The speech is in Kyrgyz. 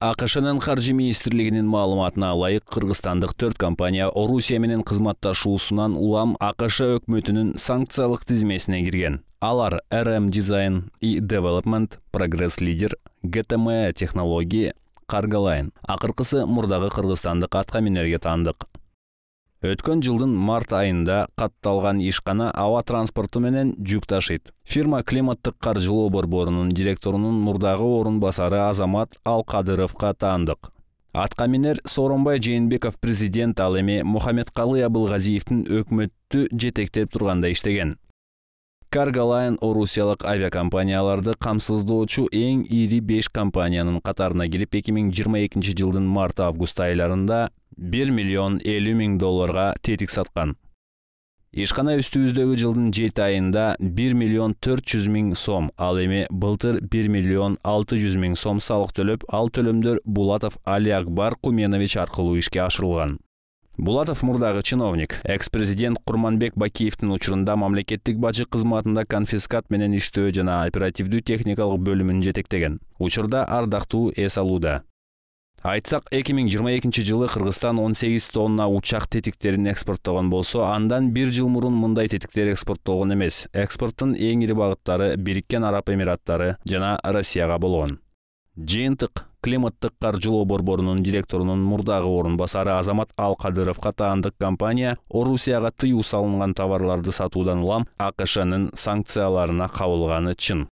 акшнын каржы министрлигинин маалыматына лайық кыргызстандык төрт компания орусия менен кызматташуусунан улам акш өкмөтүнүн санкциялык тизмесине кирген алар rm design и development прогресс лидер GTMA технологии каргалайн акыркысы мурдагы кыргызстандык атка минерге таандык өткөн жылдын март айында катталган ишкана аба транспорту менен жүк ташыйт фирма климаттык каржылоо борборунун директорунун мурдагы орун басары азамат алкадыровго таандык аткаминер сооронбай жээнбеков президент ал эми мухаммедкалый абылгазиевдин өкмөттү жетектеп турганда иштеген карголайн орусиялык авиакомпанияларды камсыздоочу эң ири беш компаниянын катарына кирип эки миң жыйырма экинчи жылдын март август айларында бир миллион элүү миң долларга тетик саткан ишкана үстүбүздөгү жылдын жети айында бир миллион төрт жүз миң сом ал эми былтыр бир миллион алты жүз миң сом салык төлөп ал төлөмдөр булатов али акбар куменович аркылуу ишке ашырылган булатов мурдагы чиновник экс президент курманбек бакиевдин учурунда мамлекеттик бажы кызматында конфискат менен иштөө жана оперативдүү техникалык бөлүмүн жетектеген учурда ардактуу эс алууда айтсак эки миң жыйырма экинчи жылы кыргызстан он сегиз тонна учак тетиктерин экспорттогон болсо андан бир жыл мурун мындай тетиктер экспорттолгон эмес экспорттун эң ири багыттары бириккен араб эмираттары жана россияга болгон жыйынтык климаттык каржылоо борборунун директорунун мурдагы орун басары азамат алкадыровго таандык компания орусияга тыюу салынган товарларды сатуудан улам акшнын санкцияларына кабылганы чын